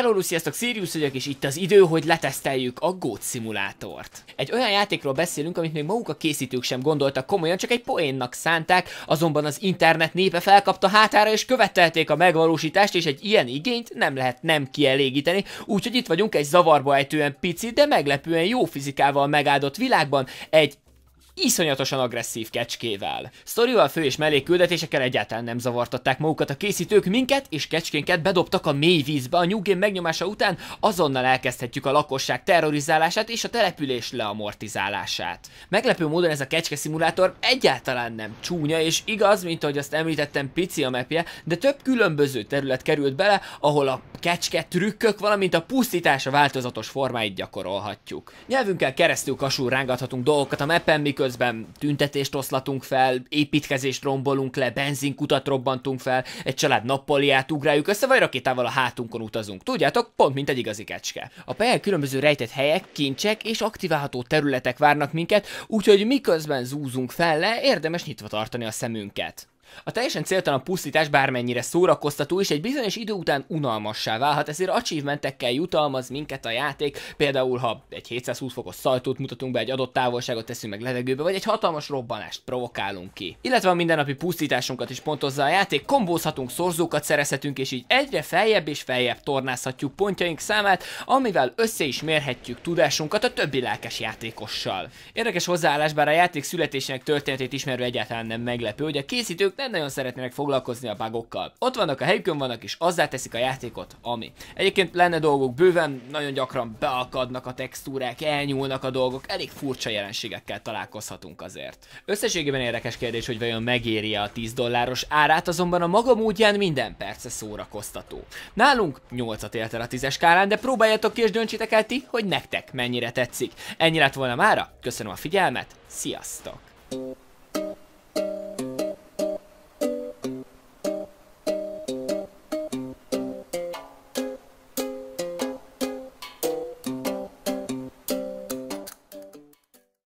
Hello, sziasztok, Sirius vagyok, és itt az idő, hogy leteszteljük a Goat szimulátort. Egy olyan játékról beszélünk, amit még maguk a készítők sem gondoltak komolyan, csak egy poénnak szánták, azonban az internet népe felkapta hátára, és követelték a megvalósítást, és egy ilyen igényt nem lehet nem kielégíteni, úgyhogy itt vagyunk egy zavarba ejtően pici, de meglepően jó fizikával megáldott világban, egy iszonyatosan agresszív kecskével. Sztorival fő és mellékküldetésekkel egyáltalán nem zavartatták magukat a készítők, minket és kecskénket bedobtak a mély vízbe a New Game megnyomása után, azonnal elkezdhetjük a lakosság terrorizálását és a település leamortizálását. Meglepő módon ez a kecske szimulátor egyáltalán nem csúnya, és igaz, mint ahogy azt említettem, pici a mapje, de több különböző terület került bele, ahol a kecske trükkök, valamint a pusztítás a változatos formáit gyakorolhatjuk. Nyelvünkkel keresztül kasul rángathatunk dolgokat a mappen, miközben közben tüntetést oszlatunk fel, építkezést rombolunk le, benzinkutat robbantunk fel, egy család nappaliát ugráljuk össze, vagy rakétával a hátunkon utazunk. Tudjátok, pont mint egy igazi kecske. A pályán különböző rejtett helyek, kincsek és aktiválható területek várnak minket, úgyhogy miközben zúzunk fel le, érdemes nyitva tartani a szemünket. A teljesen céltalan pusztítás bármennyire szórakoztató és egy bizonyos idő után unalmassá válhat, ezért achievementekkel jutalmaz minket a játék, például ha egy 720 fokos szajtót mutatunk be, egy adott távolságot teszünk meg levegőbe, vagy egy hatalmas robbanást provokálunk ki. Illetve a mindennapi pusztításunkat is pontozza a játék, kombózhatunk, szorzókat szerezhetünk, és így egyre feljebb és feljebb tornázhatjuk pontjaink számát, amivel össze is mérhetjük tudásunkat a többi lelkes játékossal. Érdekes hozzáállás, bár a játék születésének történetét ismerve egyáltalán nem meglepő, hogy a készítők nem nagyon szeretnének foglalkozni a bugokkal. Ott vannak a helyükön vannak és azzá teszik a játékot, ami. Egyébként lenne dolgok bőven, nagyon gyakran beakadnak a textúrák, elnyúlnak a dolgok, elég furcsa jelenségekkel találkozhatunk azért. Összességében érdekes kérdés, hogy vajon megéri -e a 10 dolláros árát, azonban a maga módján minden perce szórakoztató. Nálunk 8-at ért el a 10-es skálán, de próbáljátok ki és döntsétek el ti, hogy nektek mennyire tetszik. Ennyi lett volna mára, köszönöm a figyelmet, sziasztok!